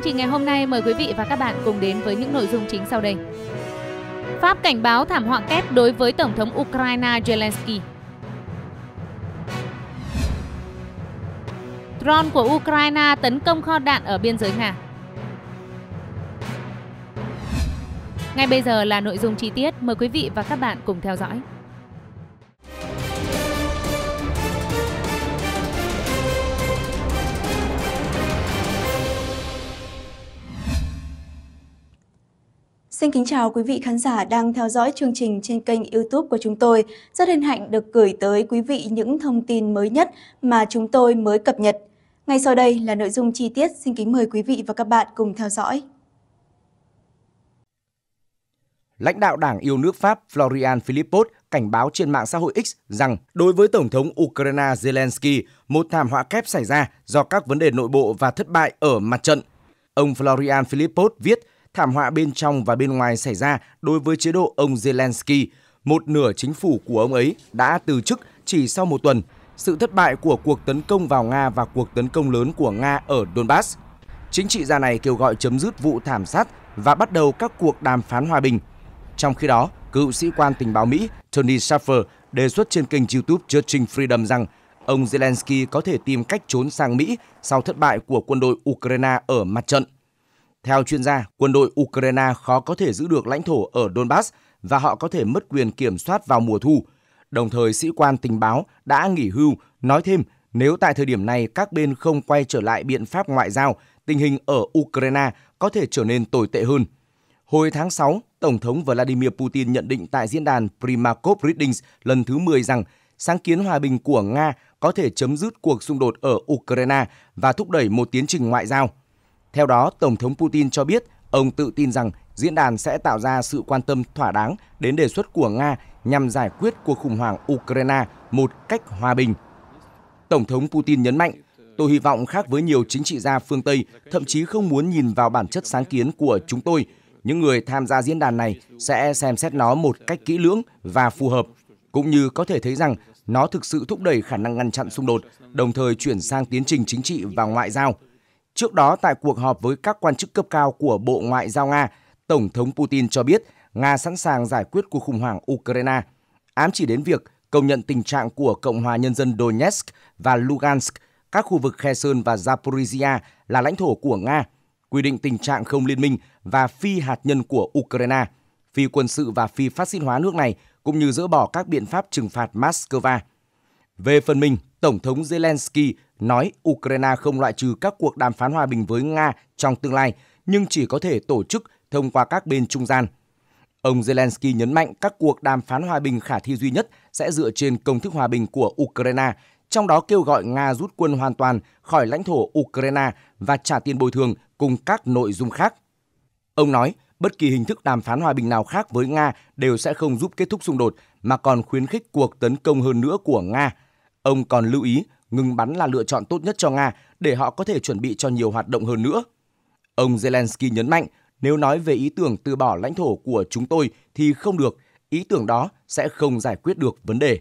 chương trình ngày hôm nay mời quý vị và các bạn cùng đến với những nội dung chính sau đây. Pháp cảnh báo thảm họa kép đối với Tổng thống Ukraine Zelensky. Drone của Ukraine tấn công kho đạn ở biên giới Nga. Ngay bây giờ là nội dung chi tiết, mời quý vị và các bạn cùng theo dõi. Xin kính chào quý vị khán giả đang theo dõi chương trình trên kênh YouTube của chúng tôi. Rất hân hạnh được gửi tới quý vị những thông tin mới nhất mà chúng tôi mới cập nhật. Ngay sau đây là nội dung chi tiết, xin kính mời quý vị và các bạn cùng theo dõi. Lãnh đạo Đảng yêu nước Pháp Florian Philippot cảnh báo trên mạng xã hội X rằng đối với Tổng thống Ukraine Zelensky, một thảm họa kép xảy ra do các vấn đề nội bộ và thất bại ở mặt trận. Ông Florian Philippot viết, thảm họa bên trong và bên ngoài xảy ra đối với chế độ ông Zelensky. Một nửa chính phủ của ông ấy đã từ chức chỉ sau một tuần. Sự thất bại của cuộc tấn công vào Nga và cuộc tấn công lớn của Nga ở Donbass. Chính trị gia này kêu gọi chấm dứt vụ thảm sát và bắt đầu các cuộc đàm phán hòa bình. Trong khi đó, cựu sĩ quan tình báo Mỹ Tony Shaffer đề xuất trên kênh YouTube Judging Freedom rằng ông Zelensky có thể tìm cách trốn sang Mỹ sau thất bại của quân đội Ukraine ở mặt trận. Theo chuyên gia, quân đội Ukraine khó có thể giữ được lãnh thổ ở Donbass và họ có thể mất quyền kiểm soát vào mùa thu. Đồng thời, sĩ quan tình báo đã nghỉ hưu nói thêm nếu tại thời điểm này các bên không quay trở lại biện pháp ngoại giao, tình hình ở Ukraine có thể trở nên tồi tệ hơn. Hồi tháng 6, Tổng thống Vladimir Putin nhận định tại diễn đàn Primakov Readings lần thứ 10 rằng sáng kiến hòa bình của Nga có thể chấm dứt cuộc xung đột ở Ukraine và thúc đẩy một tiến trình ngoại giao – theo đó, Tổng thống Putin cho biết ông tự tin rằng diễn đàn sẽ tạo ra sự quan tâm thỏa đáng đến đề xuất của Nga nhằm giải quyết cuộc khủng hoảng Ukraine một cách hòa bình. Tổng thống Putin nhấn mạnh, tôi hy vọng khác với nhiều chính trị gia phương Tây thậm chí không muốn nhìn vào bản chất sáng kiến của chúng tôi, những người tham gia diễn đàn này sẽ xem xét nó một cách kỹ lưỡng và phù hợp, cũng như có thể thấy rằng nó thực sự thúc đẩy khả năng ngăn chặn xung đột, đồng thời chuyển sang tiến trình chính trị và ngoại giao – Trước đó tại cuộc họp với các quan chức cấp cao của Bộ Ngoại giao Nga, Tổng thống Putin cho biết Nga sẵn sàng giải quyết cuộc khủng hoảng Ukraine, ám chỉ đến việc công nhận tình trạng của Cộng hòa Nhân dân Donetsk và Lugansk, các khu vực Kherson và Zaporizhia là lãnh thổ của Nga, quy định tình trạng không liên minh và phi hạt nhân của Ukraine, phi quân sự và phi phát xít hóa nước này, cũng như dỡ bỏ các biện pháp trừng phạt Moscow. Về phần mình, Tổng thống Zelensky nói Ukraine không loại trừ các cuộc đàm phán hòa bình với Nga trong tương lai, nhưng chỉ có thể tổ chức thông qua các bên trung gian. Ông Zelensky nhấn mạnh các cuộc đàm phán hòa bình khả thi duy nhất sẽ dựa trên công thức hòa bình của Ukraine, trong đó kêu gọi Nga rút quân hoàn toàn khỏi lãnh thổ Ukraine và trả tiền bồi thường cùng các nội dung khác. Ông nói, bất kỳ hình thức đàm phán hòa bình nào khác với Nga đều sẽ không giúp kết thúc xung đột mà còn khuyến khích cuộc tấn công hơn nữa của Nga. Ông còn lưu ý ngừng bắn là lựa chọn tốt nhất cho Nga để họ có thể chuẩn bị cho nhiều hoạt động hơn nữa. Ông Zelensky nhấn mạnh, nếu nói về ý tưởng từ bỏ lãnh thổ của chúng tôi thì không được, ý tưởng đó sẽ không giải quyết được vấn đề.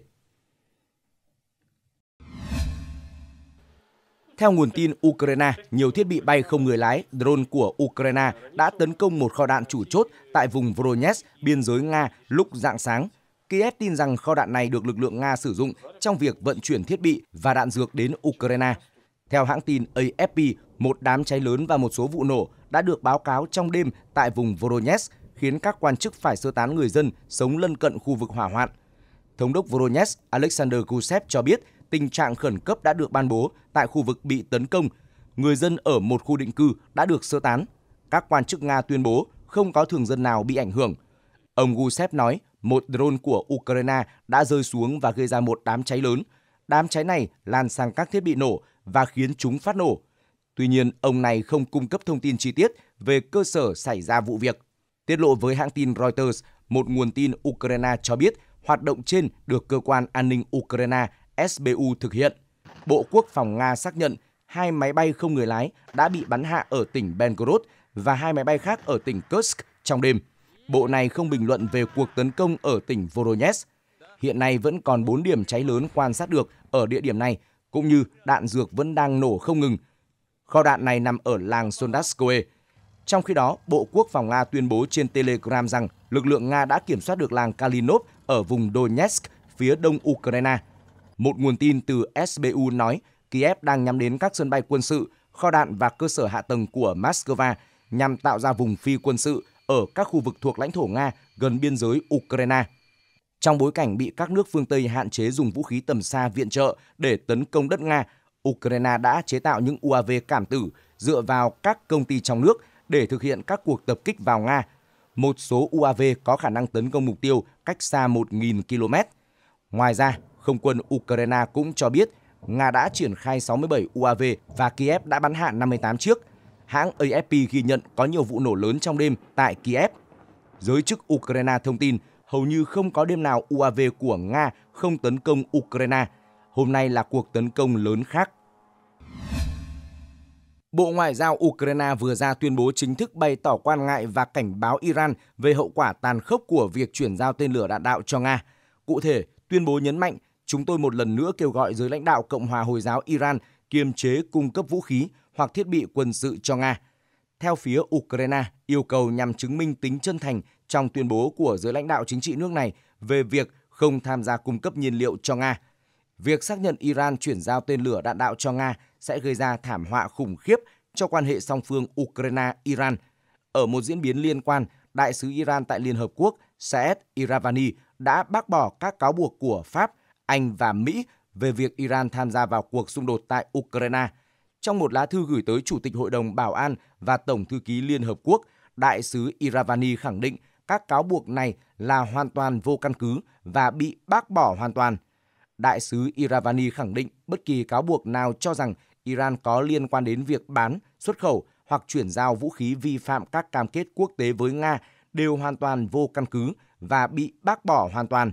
Theo nguồn tin Ukraine, nhiều thiết bị bay không người lái, drone của Ukraine đã tấn công một kho đạn chủ chốt tại vùng Voronezh, biên giới Nga lúc dạng sáng – Kiev tin rằng kho đạn này được lực lượng Nga sử dụng trong việc vận chuyển thiết bị và đạn dược đến Ukraine. Theo hãng tin AFP, một đám cháy lớn và một số vụ nổ đã được báo cáo trong đêm tại vùng Voronezh, khiến các quan chức phải sơ tán người dân sống lân cận khu vực hỏa hoạn. Thống đốc Voronezh Alexander Gusev cho biết tình trạng khẩn cấp đã được ban bố tại khu vực bị tấn công. Người dân ở một khu định cư đã được sơ tán. Các quan chức Nga tuyên bố không có thường dân nào bị ảnh hưởng. Ông Gusev nói một drone của Ukraine đã rơi xuống và gây ra một đám cháy lớn. Đám cháy này lan sang các thiết bị nổ và khiến chúng phát nổ. Tuy nhiên, ông này không cung cấp thông tin chi tiết về cơ sở xảy ra vụ việc. Tiết lộ với hãng tin Reuters, một nguồn tin Ukraine cho biết hoạt động trên được cơ quan an ninh Ukraine SBU thực hiện. Bộ Quốc phòng Nga xác nhận hai máy bay không người lái đã bị bắn hạ ở tỉnh Belgorod và hai máy bay khác ở tỉnh Kursk trong đêm bộ này không bình luận về cuộc tấn công ở tỉnh Voronezh. Hiện nay vẫn còn 4 điểm cháy lớn quan sát được ở địa điểm này, cũng như đạn dược vẫn đang nổ không ngừng. Kho đạn này nằm ở làng Sondaskoe. Trong khi đó, Bộ Quốc phòng Nga tuyên bố trên Telegram rằng lực lượng Nga đã kiểm soát được làng Kalinov ở vùng Donetsk phía đông Ukraine. Một nguồn tin từ SBU nói Kiev đang nhắm đến các sân bay quân sự, kho đạn và cơ sở hạ tầng của Moscow nhằm tạo ra vùng phi quân sự ở các khu vực thuộc lãnh thổ Nga gần biên giới Ukraine. Trong bối cảnh bị các nước phương Tây hạn chế dùng vũ khí tầm xa viện trợ để tấn công đất Nga, Ukraine đã chế tạo những UAV cảm tử dựa vào các công ty trong nước để thực hiện các cuộc tập kích vào Nga. Một số UAV có khả năng tấn công mục tiêu cách xa 1.000 km. Ngoài ra, không quân Ukraine cũng cho biết Nga đã triển khai 67 UAV và Kiev đã bắn hạ 58 chiếc, hãng AFP ghi nhận có nhiều vụ nổ lớn trong đêm tại Kiev. Giới chức Ukraine thông tin hầu như không có đêm nào UAV của Nga không tấn công Ukraine. Hôm nay là cuộc tấn công lớn khác. Bộ Ngoại giao Ukraine vừa ra tuyên bố chính thức bày tỏ quan ngại và cảnh báo Iran về hậu quả tàn khốc của việc chuyển giao tên lửa đạn đạo cho Nga. Cụ thể, tuyên bố nhấn mạnh, chúng tôi một lần nữa kêu gọi giới lãnh đạo Cộng hòa Hồi giáo Iran kiềm chế cung cấp vũ khí, hoặc thiết bị quân sự cho Nga. Theo phía Ukraine, yêu cầu nhằm chứng minh tính chân thành trong tuyên bố của giới lãnh đạo chính trị nước này về việc không tham gia cung cấp nhiên liệu cho Nga. Việc xác nhận Iran chuyển giao tên lửa đạn đạo cho Nga sẽ gây ra thảm họa khủng khiếp cho quan hệ song phương Ukraine-Iran. Ở một diễn biến liên quan, đại sứ Iran tại Liên Hợp Quốc Saed Iravani đã bác bỏ các cáo buộc của Pháp, Anh và Mỹ về việc Iran tham gia vào cuộc xung đột tại Ukraine – trong một lá thư gửi tới Chủ tịch Hội đồng Bảo an và Tổng thư ký Liên Hợp Quốc, Đại sứ Iravani khẳng định các cáo buộc này là hoàn toàn vô căn cứ và bị bác bỏ hoàn toàn. Đại sứ Iravani khẳng định bất kỳ cáo buộc nào cho rằng Iran có liên quan đến việc bán, xuất khẩu hoặc chuyển giao vũ khí vi phạm các cam kết quốc tế với Nga đều hoàn toàn vô căn cứ và bị bác bỏ hoàn toàn.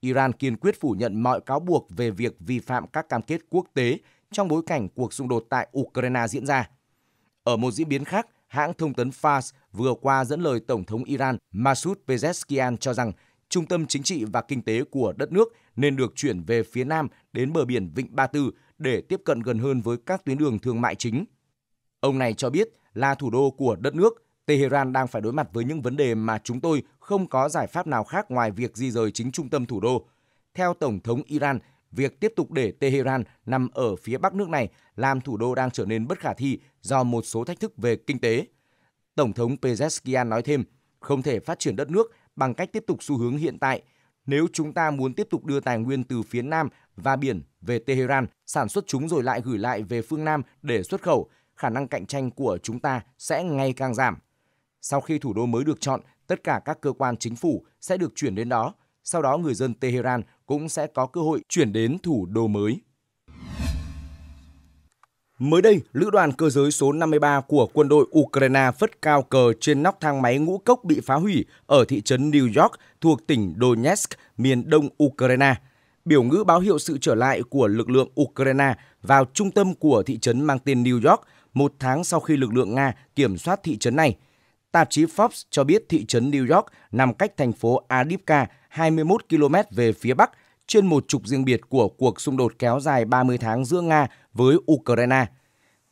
Iran kiên quyết phủ nhận mọi cáo buộc về việc vi phạm các cam kết quốc tế trong bối cảnh cuộc xung đột tại Ukraine diễn ra. Ở một diễn biến khác, hãng thông tấn Fars vừa qua dẫn lời Tổng thống Iran Masoud Pezeshkian cho rằng trung tâm chính trị và kinh tế của đất nước nên được chuyển về phía nam đến bờ biển Vịnh Ba Tư để tiếp cận gần hơn với các tuyến đường thương mại chính. Ông này cho biết là thủ đô của đất nước, Tehran đang phải đối mặt với những vấn đề mà chúng tôi không có giải pháp nào khác ngoài việc di rời chính trung tâm thủ đô. Theo Tổng thống Iran, việc tiếp tục để Tehran nằm ở phía bắc nước này làm thủ đô đang trở nên bất khả thi do một số thách thức về kinh tế. Tổng thống Pezeshkian nói thêm, không thể phát triển đất nước bằng cách tiếp tục xu hướng hiện tại. Nếu chúng ta muốn tiếp tục đưa tài nguyên từ phía Nam và biển về Tehran, sản xuất chúng rồi lại gửi lại về phương Nam để xuất khẩu, khả năng cạnh tranh của chúng ta sẽ ngày càng giảm. Sau khi thủ đô mới được chọn, tất cả các cơ quan chính phủ sẽ được chuyển đến đó. Sau đó người dân Tehran cũng sẽ có cơ hội chuyển đến thủ đô mới. Mới đây, lữ đoàn cơ giới số 53 của quân đội Ukraine vất cao cờ trên nóc thang máy ngũ cốc bị phá hủy ở thị trấn New York thuộc tỉnh Donetsk, miền đông Ukraine. Biểu ngữ báo hiệu sự trở lại của lực lượng Ukraine vào trung tâm của thị trấn mang tên New York một tháng sau khi lực lượng Nga kiểm soát thị trấn này. Tạp chí Forbes cho biết thị trấn New York nằm cách thành phố Adivka 21 km về phía bắc trên một trục riêng biệt của cuộc xung đột kéo dài 30 tháng giữa Nga với Ukraine.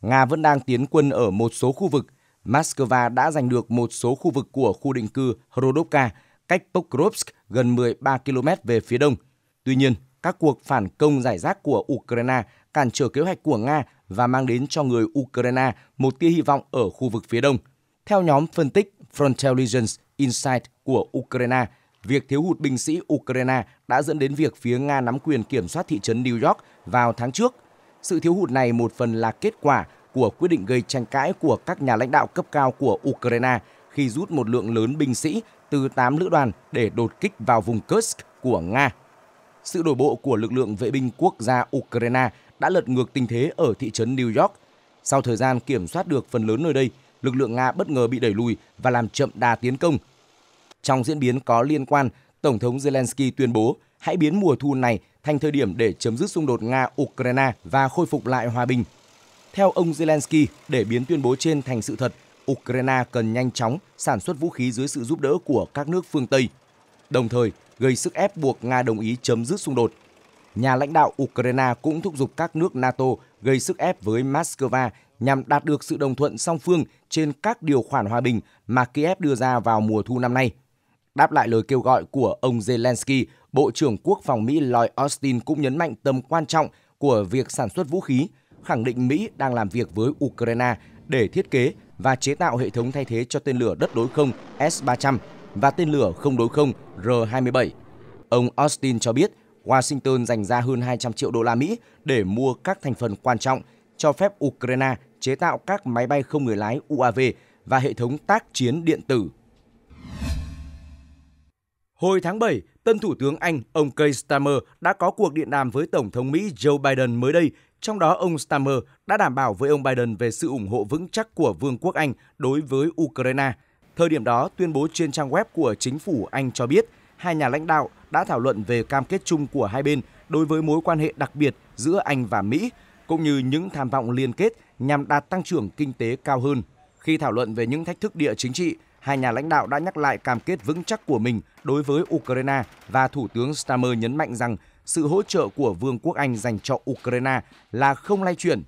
Nga vẫn đang tiến quân ở một số khu vực. Moscow đã giành được một số khu vực của khu định cư Hrodovka, cách Pokrovsk gần 13 km về phía đông. Tuy nhiên, các cuộc phản công giải rác của Ukraine cản trở kế hoạch của Nga và mang đến cho người Ukraine một tia hy vọng ở khu vực phía đông. Theo nhóm phân tích Frontaligens Insight của Ukraine, Việc thiếu hụt binh sĩ Ukraine đã dẫn đến việc phía Nga nắm quyền kiểm soát thị trấn New York vào tháng trước. Sự thiếu hụt này một phần là kết quả của quyết định gây tranh cãi của các nhà lãnh đạo cấp cao của Ukraine khi rút một lượng lớn binh sĩ từ 8 lữ đoàn để đột kích vào vùng Kursk của Nga. Sự đổ bộ của lực lượng vệ binh quốc gia Ukraine đã lật ngược tình thế ở thị trấn New York. Sau thời gian kiểm soát được phần lớn nơi đây, lực lượng Nga bất ngờ bị đẩy lùi và làm chậm đà tiến công trong diễn biến có liên quan, Tổng thống Zelensky tuyên bố hãy biến mùa thu này thành thời điểm để chấm dứt xung đột Nga-Ukraine và khôi phục lại hòa bình. Theo ông Zelensky, để biến tuyên bố trên thành sự thật, Ukraine cần nhanh chóng sản xuất vũ khí dưới sự giúp đỡ của các nước phương Tây, đồng thời gây sức ép buộc Nga đồng ý chấm dứt xung đột. Nhà lãnh đạo Ukraine cũng thúc giục các nước NATO gây sức ép với Moscow nhằm đạt được sự đồng thuận song phương trên các điều khoản hòa bình mà Kiev đưa ra vào mùa thu năm nay. Đáp lại lời kêu gọi của ông Zelensky, Bộ trưởng Quốc phòng Mỹ Lloyd Austin cũng nhấn mạnh tầm quan trọng của việc sản xuất vũ khí, khẳng định Mỹ đang làm việc với Ukraine để thiết kế và chế tạo hệ thống thay thế cho tên lửa đất đối không S-300 và tên lửa không đối không R-27. Ông Austin cho biết Washington dành ra hơn 200 triệu đô la Mỹ để mua các thành phần quan trọng, cho phép Ukraine chế tạo các máy bay không người lái UAV và hệ thống tác chiến điện tử Hồi tháng 7, tân Thủ tướng Anh ông Keir Starmer đã có cuộc điện đàm với Tổng thống Mỹ Joe Biden mới đây, trong đó ông Starmer đã đảm bảo với ông Biden về sự ủng hộ vững chắc của Vương quốc Anh đối với Ukraine. Thời điểm đó, tuyên bố trên trang web của chính phủ Anh cho biết, hai nhà lãnh đạo đã thảo luận về cam kết chung của hai bên đối với mối quan hệ đặc biệt giữa Anh và Mỹ, cũng như những tham vọng liên kết nhằm đạt tăng trưởng kinh tế cao hơn. Khi thảo luận về những thách thức địa chính trị, hai nhà lãnh đạo đã nhắc lại cam kết vững chắc của mình đối với Ukraine và Thủ tướng Stammer nhấn mạnh rằng sự hỗ trợ của Vương quốc Anh dành cho Ukraine là không lay chuyển.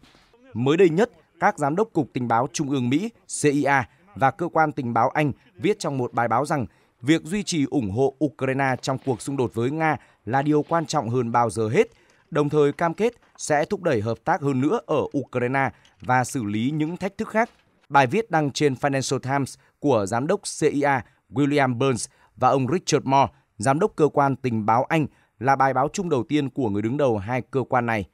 Mới đây nhất, các giám đốc Cục Tình báo Trung ương Mỹ CIA và Cơ quan Tình báo Anh viết trong một bài báo rằng việc duy trì ủng hộ Ukraine trong cuộc xung đột với Nga là điều quan trọng hơn bao giờ hết, đồng thời cam kết sẽ thúc đẩy hợp tác hơn nữa ở Ukraine và xử lý những thách thức khác. Bài viết đăng trên Financial Times của giám đốc CIA William Burns và ông Richard Moore, giám đốc cơ quan tình báo Anh, là bài báo chung đầu tiên của người đứng đầu hai cơ quan này.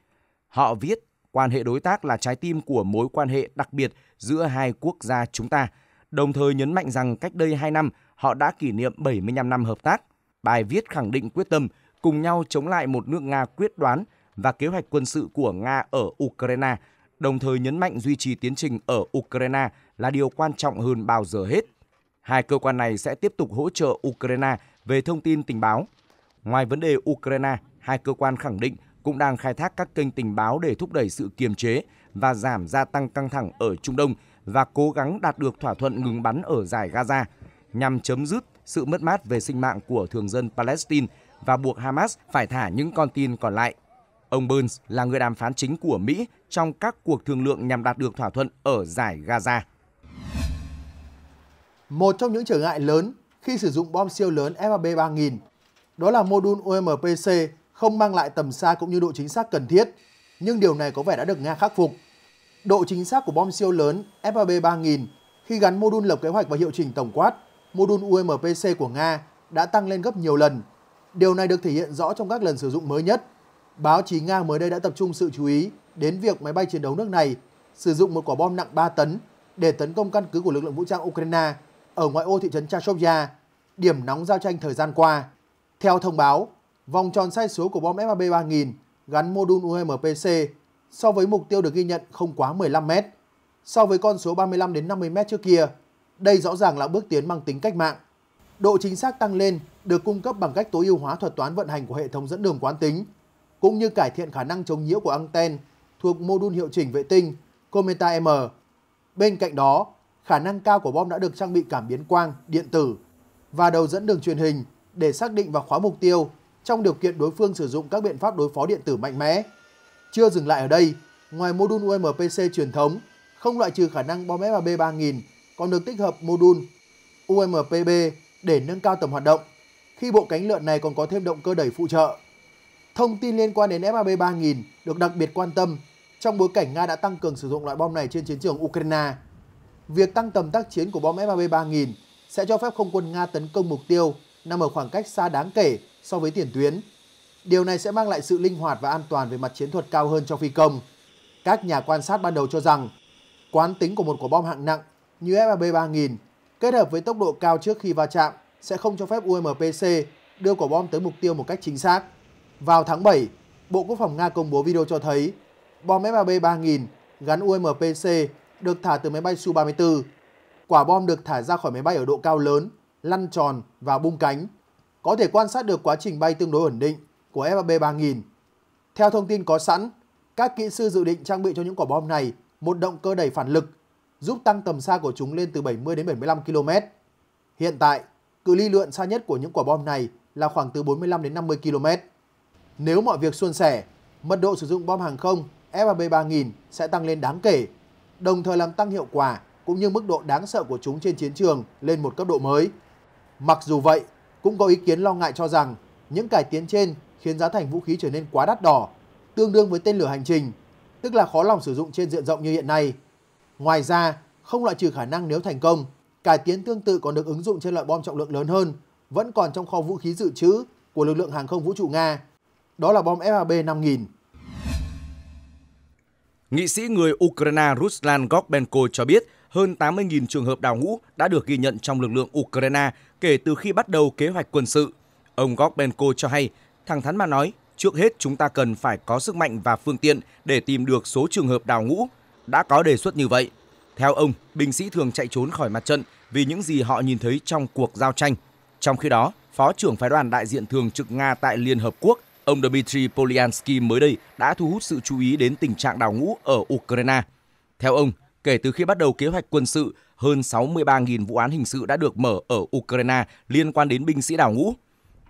Họ viết quan hệ đối tác là trái tim của mối quan hệ đặc biệt giữa hai quốc gia chúng ta, đồng thời nhấn mạnh rằng cách đây 2 năm họ đã kỷ niệm 75 năm hợp tác. Bài viết khẳng định quyết tâm cùng nhau chống lại một nước Nga quyết đoán và kế hoạch quân sự của Nga ở Ukraine, đồng thời nhấn mạnh duy trì tiến trình ở Ukraine – là điều quan trọng hơn bao giờ hết. Hai cơ quan này sẽ tiếp tục hỗ trợ Ukraine về thông tin tình báo. Ngoài vấn đề Ukraine, hai cơ quan khẳng định cũng đang khai thác các kênh tình báo để thúc đẩy sự kiềm chế và giảm gia tăng căng thẳng ở Trung Đông và cố gắng đạt được thỏa thuận ngừng bắn ở giải Gaza nhằm chấm dứt sự mất mát về sinh mạng của thường dân Palestine và buộc Hamas phải thả những con tin còn lại. Ông Burns là người đàm phán chính của Mỹ trong các cuộc thương lượng nhằm đạt được thỏa thuận ở giải Gaza. Một trong những trở ngại lớn khi sử dụng bom siêu lớn FAB 3000 đó là module UMPC không mang lại tầm xa cũng như độ chính xác cần thiết, nhưng điều này có vẻ đã được Nga khắc phục. Độ chính xác của bom siêu lớn FAB 3000 khi gắn module lập kế hoạch và hiệu chỉnh tổng quát, module UMPC của Nga đã tăng lên gấp nhiều lần. Điều này được thể hiện rõ trong các lần sử dụng mới nhất. Báo chí Nga mới đây đã tập trung sự chú ý đến việc máy bay chiến đấu nước này sử dụng một quả bom nặng 3 tấn để tấn công căn cứ của lực lượng vũ trang Ukraine ở ngoại ô thị trấn Chashovya, điểm nóng giao tranh thời gian qua. Theo thông báo, vòng tròn sai số của bom FAB 3000 gắn mô đun UMPC so với mục tiêu được ghi nhận không quá 15 mét. So với con số 35 đến 50 mét trước kia, đây rõ ràng là bước tiến mang tính cách mạng. Độ chính xác tăng lên được cung cấp bằng cách tối ưu hóa thuật toán vận hành của hệ thống dẫn đường quán tính, cũng như cải thiện khả năng chống nhiễu của anten thuộc mô đun hiệu chỉnh vệ tinh Cometa M. Bên cạnh đó, khả năng cao của bom đã được trang bị cảm biến quang, điện tử và đầu dẫn đường truyền hình để xác định và khóa mục tiêu trong điều kiện đối phương sử dụng các biện pháp đối phó điện tử mạnh mẽ. Chưa dừng lại ở đây, ngoài mô UMPC truyền thống, không loại trừ khả năng bom FAB-3000 còn được tích hợp mô UMPB để nâng cao tầm hoạt động, khi bộ cánh lượn này còn có thêm động cơ đẩy phụ trợ. Thông tin liên quan đến FAB-3000 được đặc biệt quan tâm trong bối cảnh Nga đã tăng cường sử dụng loại bom này trên chiến trường Ukraine Việc tăng tầm tác chiến của bom FAB 3000 sẽ cho phép không quân Nga tấn công mục tiêu nằm ở khoảng cách xa đáng kể so với tiền tuyến. Điều này sẽ mang lại sự linh hoạt và an toàn về mặt chiến thuật cao hơn cho phi công. Các nhà quan sát ban đầu cho rằng, quán tính của một quả bom hạng nặng như FAB 3000 kết hợp với tốc độ cao trước khi va chạm sẽ không cho phép UMPC đưa quả bom tới mục tiêu một cách chính xác. Vào tháng 7, Bộ Quốc phòng Nga công bố video cho thấy bom FAB 3000 gắn UMPC được thả từ máy bay Su-34. Quả bom được thả ra khỏi máy bay ở độ cao lớn, lăn tròn và bung cánh. Có thể quan sát được quá trình bay tương đối ổn định của FAB-3000. Theo thông tin có sẵn, các kỹ sư dự định trang bị cho những quả bom này một động cơ đẩy phản lực, giúp tăng tầm xa của chúng lên từ 70 đến 75 km. Hiện tại, cự ly lượn xa nhất của những quả bom này là khoảng từ 45 đến 50 km. Nếu mọi việc suôn sẻ, mật độ sử dụng bom hàng không FAB-3000 sẽ tăng lên đáng kể đồng thời làm tăng hiệu quả cũng như mức độ đáng sợ của chúng trên chiến trường lên một cấp độ mới. Mặc dù vậy, cũng có ý kiến lo ngại cho rằng những cải tiến trên khiến giá thành vũ khí trở nên quá đắt đỏ, tương đương với tên lửa hành trình, tức là khó lòng sử dụng trên diện rộng như hiện nay. Ngoài ra, không loại trừ khả năng nếu thành công, cải tiến tương tự còn được ứng dụng trên loại bom trọng lượng lớn hơn, vẫn còn trong kho vũ khí dự trữ của lực lượng hàng không vũ trụ Nga. Đó là bom FAB 5000. Nghị sĩ người Ukraine Ruslan Gorbenko cho biết hơn 80.000 trường hợp đào ngũ đã được ghi nhận trong lực lượng Ukraine kể từ khi bắt đầu kế hoạch quân sự. Ông Gorbenko cho hay, thẳng thắn mà nói, trước hết chúng ta cần phải có sức mạnh và phương tiện để tìm được số trường hợp đào ngũ. Đã có đề xuất như vậy. Theo ông, binh sĩ thường chạy trốn khỏi mặt trận vì những gì họ nhìn thấy trong cuộc giao tranh. Trong khi đó, Phó trưởng phái đoàn đại diện thường trực Nga tại Liên Hợp Quốc Ông Dmitry Polyansky mới đây đã thu hút sự chú ý đến tình trạng đào ngũ ở Ukraine. Theo ông, kể từ khi bắt đầu kế hoạch quân sự, hơn 63.000 vụ án hình sự đã được mở ở Ukraine liên quan đến binh sĩ đào ngũ.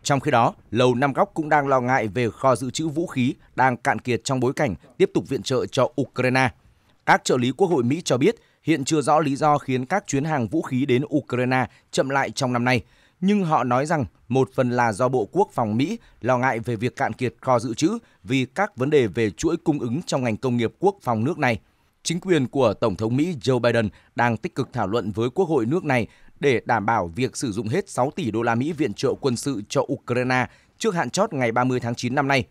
Trong khi đó, Lầu Năm Góc cũng đang lo ngại về kho dự trữ vũ khí đang cạn kiệt trong bối cảnh tiếp tục viện trợ cho Ukraine. Các trợ lý quốc hội Mỹ cho biết hiện chưa rõ lý do khiến các chuyến hàng vũ khí đến Ukraine chậm lại trong năm nay – nhưng họ nói rằng một phần là do Bộ Quốc phòng Mỹ lo ngại về việc cạn kiệt kho dự trữ vì các vấn đề về chuỗi cung ứng trong ngành công nghiệp quốc phòng nước này. Chính quyền của Tổng thống Mỹ Joe Biden đang tích cực thảo luận với Quốc hội nước này để đảm bảo việc sử dụng hết 6 tỷ đô la Mỹ viện trợ quân sự cho Ukraine trước hạn chót ngày 30 tháng 9 năm nay.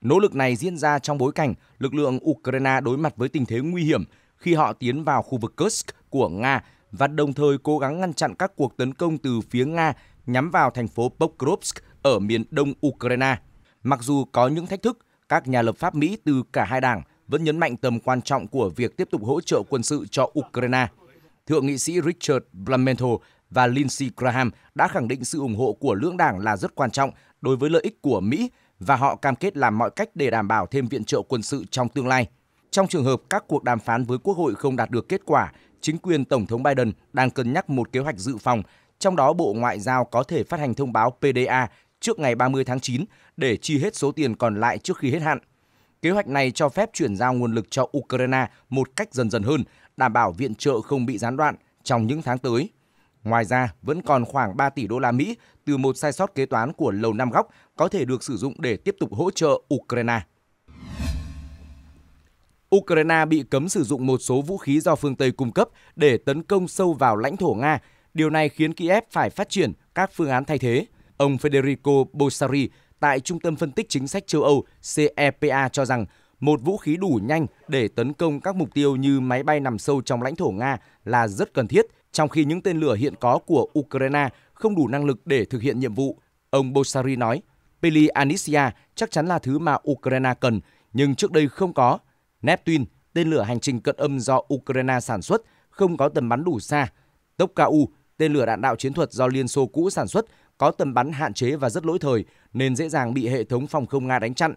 Nỗ lực này diễn ra trong bối cảnh lực lượng Ukraine đối mặt với tình thế nguy hiểm khi họ tiến vào khu vực Kursk của Nga và đồng thời cố gắng ngăn chặn các cuộc tấn công từ phía Nga nhắm vào thành phố Pokrovsk ở miền đông Ukraine. Mặc dù có những thách thức, các nhà lập pháp Mỹ từ cả hai đảng vẫn nhấn mạnh tầm quan trọng của việc tiếp tục hỗ trợ quân sự cho Ukraine. Thượng nghị sĩ Richard Blumenthal và Lindsey Graham đã khẳng định sự ủng hộ của lưỡng đảng là rất quan trọng đối với lợi ích của Mỹ và họ cam kết làm mọi cách để đảm bảo thêm viện trợ quân sự trong tương lai. Trong trường hợp các cuộc đàm phán với Quốc hội không đạt được kết quả chính quyền Tổng thống Biden đang cân nhắc một kế hoạch dự phòng, trong đó Bộ Ngoại giao có thể phát hành thông báo PDA trước ngày 30 tháng 9 để chi hết số tiền còn lại trước khi hết hạn. Kế hoạch này cho phép chuyển giao nguồn lực cho Ukraine một cách dần dần hơn, đảm bảo viện trợ không bị gián đoạn trong những tháng tới. Ngoài ra, vẫn còn khoảng 3 tỷ đô la Mỹ từ một sai sót kế toán của Lầu Năm Góc có thể được sử dụng để tiếp tục hỗ trợ Ukraine. Ukraine bị cấm sử dụng một số vũ khí do phương Tây cung cấp để tấn công sâu vào lãnh thổ Nga. Điều này khiến Kiev phải phát triển các phương án thay thế. Ông Federico Bosari tại Trung tâm Phân tích Chính sách châu Âu CEPA cho rằng một vũ khí đủ nhanh để tấn công các mục tiêu như máy bay nằm sâu trong lãnh thổ Nga là rất cần thiết, trong khi những tên lửa hiện có của Ukraine không đủ năng lực để thực hiện nhiệm vụ. Ông Bosari nói, Peli chắc chắn là thứ mà Ukraine cần, nhưng trước đây không có Neptune, tên lửa hành trình cận âm do Ukraine sản xuất, không có tầm bắn đủ xa. Tốc Ku, tên lửa đạn đạo chiến thuật do Liên Xô cũ sản xuất, có tầm bắn hạn chế và rất lỗi thời nên dễ dàng bị hệ thống phòng không Nga đánh chặn.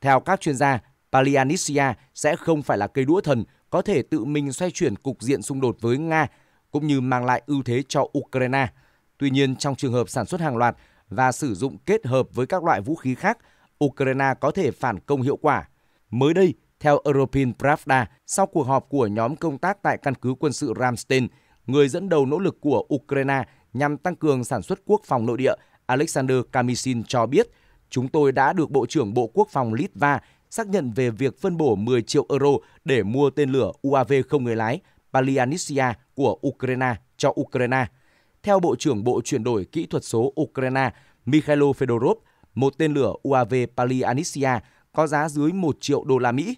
Theo các chuyên gia, Palianitsia sẽ không phải là cây đũa thần có thể tự mình xoay chuyển cục diện xung đột với Nga cũng như mang lại ưu thế cho Ukraine. Tuy nhiên, trong trường hợp sản xuất hàng loạt và sử dụng kết hợp với các loại vũ khí khác, Ukraine có thể phản công hiệu quả. Mới đây, theo European Pravda, sau cuộc họp của nhóm công tác tại căn cứ quân sự Ramstein, người dẫn đầu nỗ lực của Ukraine nhằm tăng cường sản xuất quốc phòng nội địa, Alexander Kamishin cho biết, chúng tôi đã được Bộ trưởng Bộ Quốc phòng Litva xác nhận về việc phân bổ 10 triệu euro để mua tên lửa UAV không người lái Palianitsia của Ukraine cho Ukraine. Theo Bộ trưởng Bộ chuyển đổi kỹ thuật số Ukraine Mikhailo Fedorov, một tên lửa UAV Palianitsia có giá dưới 1 triệu đô la Mỹ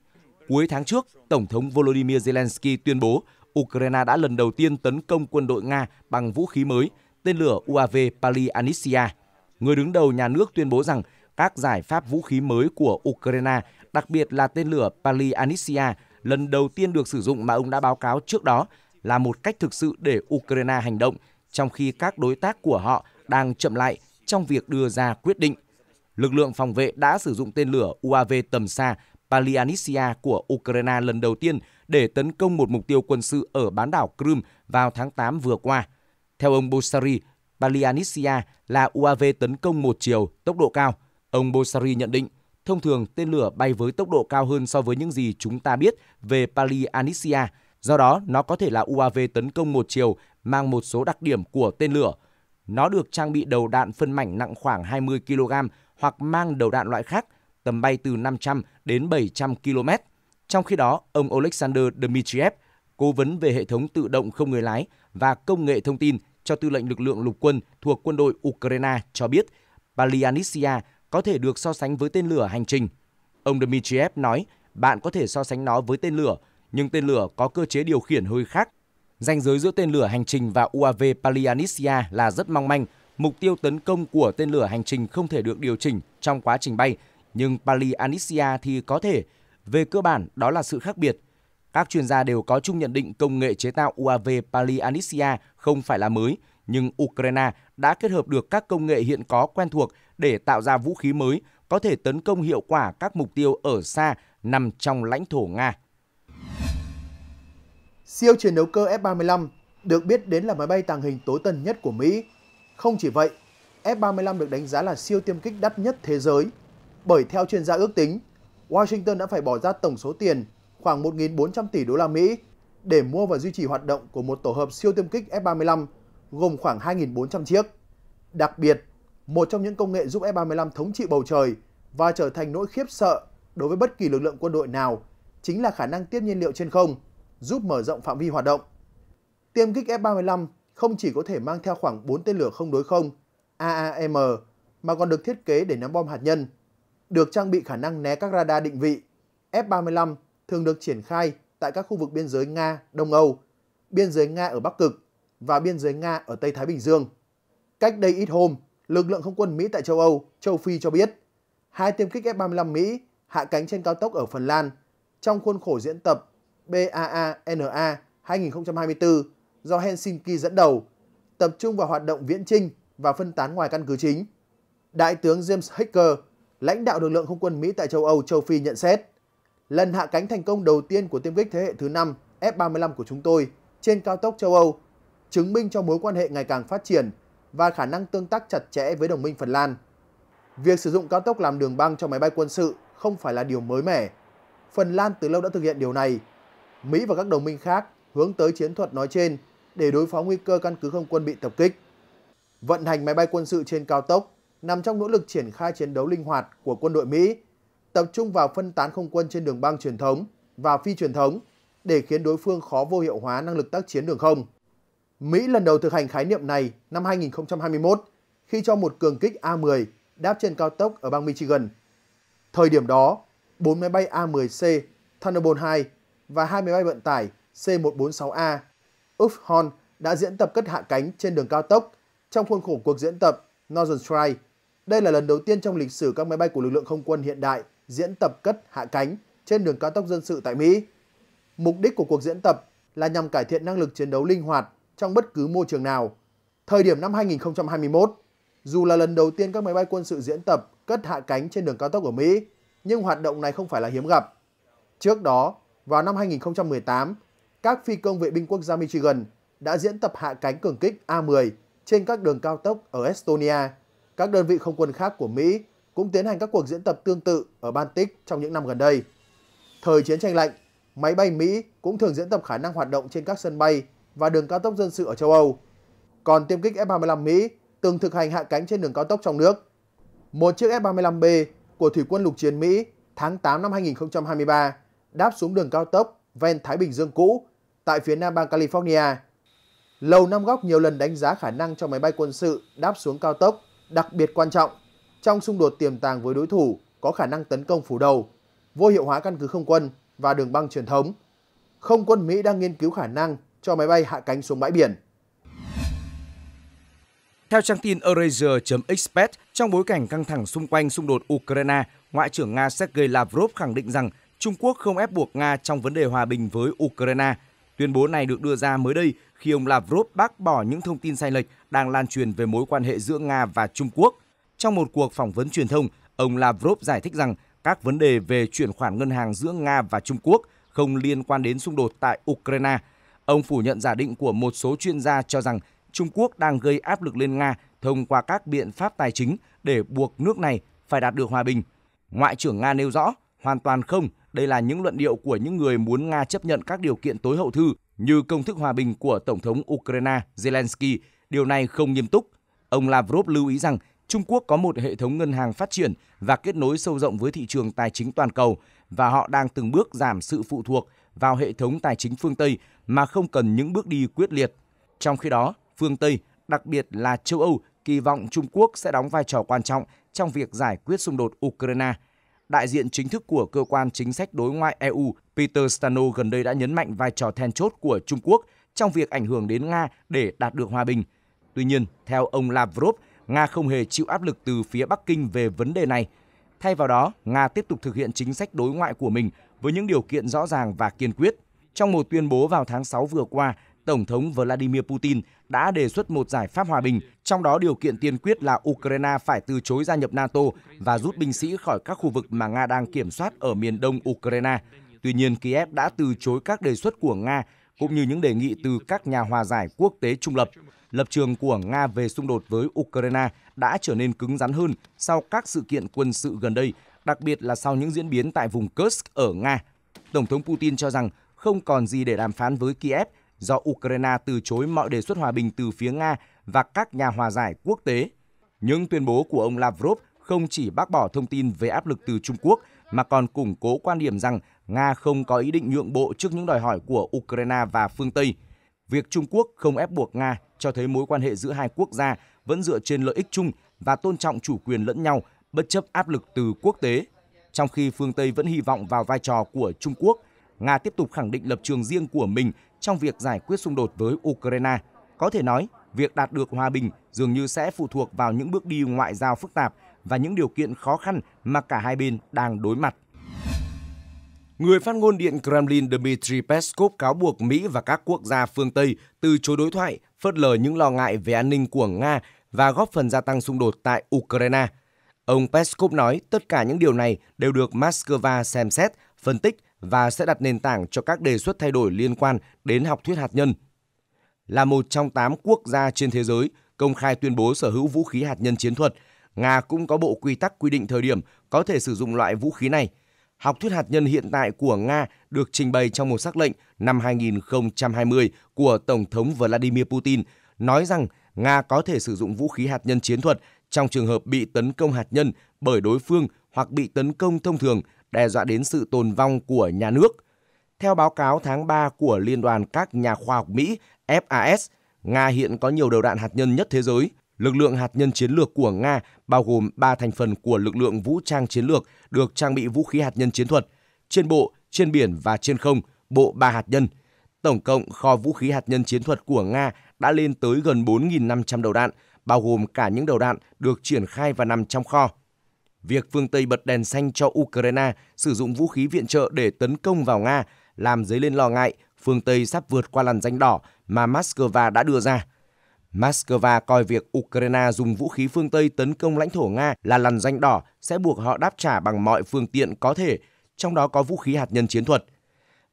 Cuối tháng trước, Tổng thống Volodymyr Zelensky tuyên bố Ukraine đã lần đầu tiên tấn công quân đội Nga bằng vũ khí mới, tên lửa UAV Palianitsia. Người đứng đầu nhà nước tuyên bố rằng các giải pháp vũ khí mới của Ukraine, đặc biệt là tên lửa Palianitsia, lần đầu tiên được sử dụng mà ông đã báo cáo trước đó là một cách thực sự để Ukraine hành động, trong khi các đối tác của họ đang chậm lại trong việc đưa ra quyết định. Lực lượng phòng vệ đã sử dụng tên lửa UAV tầm xa Palianitsia của Ukraine lần đầu tiên để tấn công một mục tiêu quân sự ở bán đảo Crimea vào tháng 8 vừa qua. Theo ông Bossari, Palianitsia là UAV tấn công một chiều, tốc độ cao. Ông Bossari nhận định, thông thường tên lửa bay với tốc độ cao hơn so với những gì chúng ta biết về Palianitsia, do đó nó có thể là UAV tấn công một chiều mang một số đặc điểm của tên lửa. Nó được trang bị đầu đạn phân mảnh nặng khoảng 20 kg hoặc mang đầu đạn loại khác tầm bay từ 500 đến 700 km. Trong khi đó, ông Alexander Dmitriev, cố vấn về hệ thống tự động không người lái và công nghệ thông tin cho tư lệnh lực lượng lục quân thuộc quân đội Ukraine cho biết Palianitsia có thể được so sánh với tên lửa hành trình. Ông Dmitriev nói, bạn có thể so sánh nó với tên lửa, nhưng tên lửa có cơ chế điều khiển hơi khác. Ranh giới giữa tên lửa hành trình và UAV Palianitsia là rất mong manh. Mục tiêu tấn công của tên lửa hành trình không thể được điều chỉnh trong quá trình bay nhưng Pali Anicia thì có thể. Về cơ bản, đó là sự khác biệt. Các chuyên gia đều có chung nhận định công nghệ chế tạo UAV Pali Anicia không phải là mới, nhưng Ukraine đã kết hợp được các công nghệ hiện có quen thuộc để tạo ra vũ khí mới có thể tấn công hiệu quả các mục tiêu ở xa nằm trong lãnh thổ Nga. Siêu chiến đấu cơ F-35 được biết đến là máy bay tàng hình tối tân nhất của Mỹ. Không chỉ vậy, F-35 được đánh giá là siêu tiêm kích đắt nhất thế giới bởi theo chuyên gia ước tính, Washington đã phải bỏ ra tổng số tiền khoảng 1.400 tỷ đô la Mỹ để mua và duy trì hoạt động của một tổ hợp siêu tiêm kích F-35 gồm khoảng 2.400 chiếc. Đặc biệt, một trong những công nghệ giúp F-35 thống trị bầu trời và trở thành nỗi khiếp sợ đối với bất kỳ lực lượng quân đội nào chính là khả năng tiếp nhiên liệu trên không, giúp mở rộng phạm vi hoạt động. Tiêm kích F-35 không chỉ có thể mang theo khoảng 4 tên lửa không đối không AAM mà còn được thiết kế để ném bom hạt nhân được trang bị khả năng né các radar định vị. F-35 thường được triển khai tại các khu vực biên giới Nga, Đông Âu, biên giới Nga ở Bắc Cực và biên giới Nga ở Tây Thái Bình Dương. Cách đây ít hôm, lực lượng không quân Mỹ tại châu Âu, châu Phi cho biết, hai tiêm kích F-35 Mỹ hạ cánh trên cao tốc ở Phần Lan trong khuôn khổ diễn tập BAANA 2024 do Helsinki dẫn đầu, tập trung vào hoạt động viễn trinh và phân tán ngoài căn cứ chính. Đại tướng James Hacker lãnh đạo lực lượng không quân Mỹ tại châu Âu, châu Phi nhận xét. Lần hạ cánh thành công đầu tiên của tiêm kích thế hệ thứ 5 F-35 của chúng tôi trên cao tốc châu Âu chứng minh cho mối quan hệ ngày càng phát triển và khả năng tương tác chặt chẽ với đồng minh Phần Lan. Việc sử dụng cao tốc làm đường băng cho máy bay quân sự không phải là điều mới mẻ. Phần Lan từ lâu đã thực hiện điều này. Mỹ và các đồng minh khác hướng tới chiến thuật nói trên để đối phó nguy cơ căn cứ không quân bị tập kích. Vận hành máy bay quân sự trên cao tốc nằm trong nỗ lực triển khai chiến đấu linh hoạt của quân đội Mỹ, tập trung vào phân tán không quân trên đường băng truyền thống và phi truyền thống để khiến đối phương khó vô hiệu hóa năng lực tác chiến đường không. Mỹ lần đầu thực hành khái niệm này năm 2021 khi cho một cường kích A-10 đáp trên cao tốc ở bang Michigan. Thời điểm đó, 4 máy bay A-10C Thunderbolt 2 và hai máy bay vận tải C-146A Ufhorn đã diễn tập cất hạ cánh trên đường cao tốc trong khuôn khổ cuộc diễn tập Northern Strike đây là lần đầu tiên trong lịch sử các máy bay của lực lượng không quân hiện đại diễn tập cất hạ cánh trên đường cao tốc dân sự tại Mỹ. Mục đích của cuộc diễn tập là nhằm cải thiện năng lực chiến đấu linh hoạt trong bất cứ môi trường nào. Thời điểm năm 2021, dù là lần đầu tiên các máy bay quân sự diễn tập cất hạ cánh trên đường cao tốc ở Mỹ, nhưng hoạt động này không phải là hiếm gặp. Trước đó, vào năm 2018, các phi công vệ binh quốc gia Michigan đã diễn tập hạ cánh cường kích A-10 trên các đường cao tốc ở Estonia. Các đơn vị không quân khác của Mỹ cũng tiến hành các cuộc diễn tập tương tự ở Baltic trong những năm gần đây. Thời chiến tranh lạnh, máy bay Mỹ cũng thường diễn tập khả năng hoạt động trên các sân bay và đường cao tốc dân sự ở châu Âu. Còn tiêm kích F-35 Mỹ từng thực hành hạ cánh trên đường cao tốc trong nước. Một chiếc F-35B của Thủy quân lục chiến Mỹ tháng 8 năm 2023 đáp xuống đường cao tốc ven Thái Bình Dương cũ tại phía nam bang California. Lầu Năm Góc nhiều lần đánh giá khả năng cho máy bay quân sự đáp xuống cao tốc đặc biệt quan trọng trong xung đột tiềm tàng với đối thủ có khả năng tấn công phủ đầu, vô hiệu hóa căn cứ không quân và đường băng truyền thống. Không quân Mỹ đang nghiên cứu khả năng cho máy bay hạ cánh xuống bãi biển. Theo trang tin Eurasia.express, trong bối cảnh căng thẳng xung quanh xung đột Ukraine, Ngoại trưởng Nga Sergei Lavrov khẳng định rằng Trung Quốc không ép buộc Nga trong vấn đề hòa bình với Ukraine, Tuyên bố này được đưa ra mới đây khi ông Lavrov bác bỏ những thông tin sai lệch đang lan truyền về mối quan hệ giữa Nga và Trung Quốc. Trong một cuộc phỏng vấn truyền thông, ông Lavrov giải thích rằng các vấn đề về chuyển khoản ngân hàng giữa Nga và Trung Quốc không liên quan đến xung đột tại Ukraine. Ông phủ nhận giả định của một số chuyên gia cho rằng Trung Quốc đang gây áp lực lên Nga thông qua các biện pháp tài chính để buộc nước này phải đạt được hòa bình. Ngoại trưởng Nga nêu rõ, hoàn toàn không, đây là những luận điệu của những người muốn Nga chấp nhận các điều kiện tối hậu thư như công thức hòa bình của Tổng thống Ukraine Zelensky. Điều này không nghiêm túc. Ông Lavrov lưu ý rằng Trung Quốc có một hệ thống ngân hàng phát triển và kết nối sâu rộng với thị trường tài chính toàn cầu và họ đang từng bước giảm sự phụ thuộc vào hệ thống tài chính phương Tây mà không cần những bước đi quyết liệt. Trong khi đó, phương Tây, đặc biệt là châu Âu, kỳ vọng Trung Quốc sẽ đóng vai trò quan trọng trong việc giải quyết xung đột Ukraine – đại diện chính thức của cơ quan chính sách đối ngoại EU Peter Stano gần đây đã nhấn mạnh vai trò then chốt của Trung Quốc trong việc ảnh hưởng đến Nga để đạt được hòa bình. Tuy nhiên, theo ông Lavrov, Nga không hề chịu áp lực từ phía Bắc Kinh về vấn đề này. Thay vào đó, Nga tiếp tục thực hiện chính sách đối ngoại của mình với những điều kiện rõ ràng và kiên quyết. Trong một tuyên bố vào tháng 6 vừa qua, Tổng thống Vladimir Putin đã đề xuất một giải pháp hòa bình, trong đó điều kiện tiên quyết là Ukraine phải từ chối gia nhập NATO và rút binh sĩ khỏi các khu vực mà Nga đang kiểm soát ở miền đông Ukraine. Tuy nhiên, Kiev đã từ chối các đề xuất của Nga cũng như những đề nghị từ các nhà hòa giải quốc tế trung lập. Lập trường của Nga về xung đột với Ukraine đã trở nên cứng rắn hơn sau các sự kiện quân sự gần đây, đặc biệt là sau những diễn biến tại vùng Kursk ở Nga. Tổng thống Putin cho rằng không còn gì để đàm phán với Kiev do Ukraine từ chối mọi đề xuất hòa bình từ phía Nga và các nhà hòa giải quốc tế. Những tuyên bố của ông Lavrov không chỉ bác bỏ thông tin về áp lực từ Trung Quốc mà còn củng cố quan điểm rằng Nga không có ý định nhượng bộ trước những đòi hỏi của Ukraine và phương Tây. Việc Trung Quốc không ép buộc Nga cho thấy mối quan hệ giữa hai quốc gia vẫn dựa trên lợi ích chung và tôn trọng chủ quyền lẫn nhau bất chấp áp lực từ quốc tế, trong khi phương Tây vẫn hy vọng vào vai trò của Trung Quốc – Nga tiếp tục khẳng định lập trường riêng của mình trong việc giải quyết xung đột với Ukraine. Có thể nói, việc đạt được hòa bình dường như sẽ phụ thuộc vào những bước đi ngoại giao phức tạp và những điều kiện khó khăn mà cả hai bên đang đối mặt. Người phát ngôn Điện Kremlin Dmitry Peskov cáo buộc Mỹ và các quốc gia phương Tây từ chối đối thoại, phớt lờ những lo ngại về an ninh của Nga và góp phần gia tăng xung đột tại Ukraine. Ông Peskov nói tất cả những điều này đều được Moscow xem xét, phân tích và sẽ đặt nền tảng cho các đề xuất thay đổi liên quan đến học thuyết hạt nhân. Là một trong 8 quốc gia trên thế giới công khai tuyên bố sở hữu vũ khí hạt nhân chiến thuật, Nga cũng có bộ quy tắc quy định thời điểm có thể sử dụng loại vũ khí này. Học thuyết hạt nhân hiện tại của Nga được trình bày trong một sắc lệnh năm 2020 của Tổng thống Vladimir Putin nói rằng Nga có thể sử dụng vũ khí hạt nhân chiến thuật trong trường hợp bị tấn công hạt nhân bởi đối phương hoặc bị tấn công thông thường đe dọa đến sự tồn vong của nhà nước. Theo báo cáo tháng 3 của Liên đoàn các nhà khoa học Mỹ FAS, Nga hiện có nhiều đầu đạn hạt nhân nhất thế giới. Lực lượng hạt nhân chiến lược của Nga bao gồm 3 thành phần của lực lượng vũ trang chiến lược được trang bị vũ khí hạt nhân chiến thuật, trên bộ, trên biển và trên không, bộ ba hạt nhân. Tổng cộng, kho vũ khí hạt nhân chiến thuật của Nga đã lên tới gần 4.500 đầu đạn, bao gồm cả những đầu đạn được triển khai và nằm trong kho. Việc phương Tây bật đèn xanh cho Ukraine sử dụng vũ khí viện trợ để tấn công vào Nga làm dấy lên lo ngại phương Tây sắp vượt qua làn danh đỏ mà Moscow đã đưa ra. Moscow coi việc Ukraine dùng vũ khí phương Tây tấn công lãnh thổ Nga là làn danh đỏ sẽ buộc họ đáp trả bằng mọi phương tiện có thể, trong đó có vũ khí hạt nhân chiến thuật.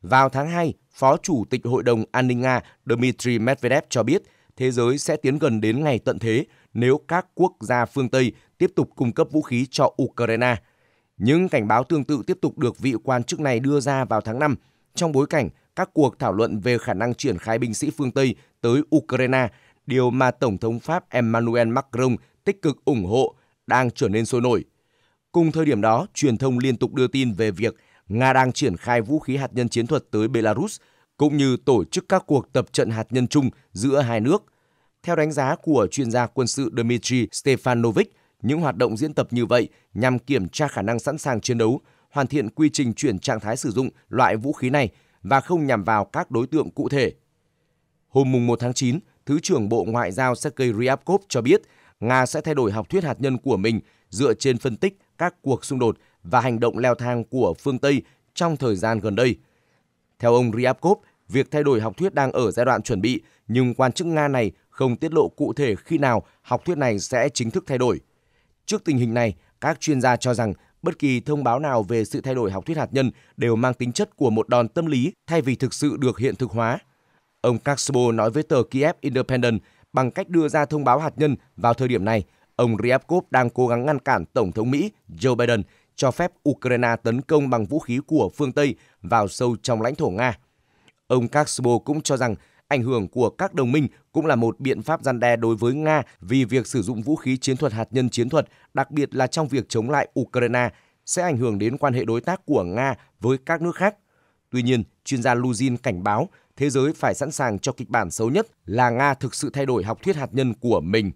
Vào tháng 2, Phó Chủ tịch Hội đồng An ninh Nga Dmitry Medvedev cho biết – thế giới sẽ tiến gần đến ngày tận thế nếu các quốc gia phương Tây tiếp tục cung cấp vũ khí cho Ukraine. Những cảnh báo tương tự tiếp tục được vị quan chức này đưa ra vào tháng 5 trong bối cảnh các cuộc thảo luận về khả năng triển khai binh sĩ phương Tây tới Ukraine, điều mà Tổng thống Pháp Emmanuel Macron tích cực ủng hộ, đang trở nên sôi nổi. Cùng thời điểm đó, truyền thông liên tục đưa tin về việc Nga đang triển khai vũ khí hạt nhân chiến thuật tới Belarus cũng như tổ chức các cuộc tập trận hạt nhân chung giữa hai nước. Theo đánh giá của chuyên gia quân sự Dmitry Stefanovic, những hoạt động diễn tập như vậy nhằm kiểm tra khả năng sẵn sàng chiến đấu, hoàn thiện quy trình chuyển trạng thái sử dụng loại vũ khí này và không nhằm vào các đối tượng cụ thể. Hôm 1 tháng 9, Thứ trưởng Bộ Ngoại giao Sergei Ryabkov cho biết Nga sẽ thay đổi học thuyết hạt nhân của mình dựa trên phân tích các cuộc xung đột và hành động leo thang của phương Tây trong thời gian gần đây. Theo ông Ryabkov, việc thay đổi học thuyết đang ở giai đoạn chuẩn bị, nhưng quan chức Nga này không tiết lộ cụ thể khi nào học thuyết này sẽ chính thức thay đổi. Trước tình hình này, các chuyên gia cho rằng bất kỳ thông báo nào về sự thay đổi học thuyết hạt nhân đều mang tính chất của một đòn tâm lý thay vì thực sự được hiện thực hóa. Ông Kasbo nói với tờ Kiev Independent bằng cách đưa ra thông báo hạt nhân vào thời điểm này, ông Ryabkov đang cố gắng ngăn cản Tổng thống Mỹ Joe Biden cho phép Ukraine tấn công bằng vũ khí của phương Tây vào sâu trong lãnh thổ Nga. Ông Castro cũng cho rằng ảnh hưởng của các đồng minh cũng là một biện pháp gian đe đối với Nga vì việc sử dụng vũ khí chiến thuật hạt nhân chiến thuật, đặc biệt là trong việc chống lại Ukraine, sẽ ảnh hưởng đến quan hệ đối tác của Nga với các nước khác. Tuy nhiên, chuyên gia Luzin cảnh báo thế giới phải sẵn sàng cho kịch bản xấu nhất là Nga thực sự thay đổi học thuyết hạt nhân của mình.